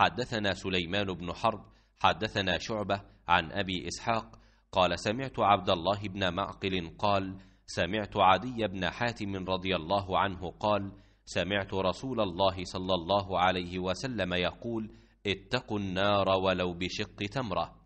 حدثنا سليمان بن حرب حدثنا شعبة عن أبي إسحاق قال سمعت عبد الله بن معقل قال سمعت عدي بن حاتم رضي الله عنه قال سمعت رسول الله صلى الله عليه وسلم يقول اتقوا النار ولو بشق تمره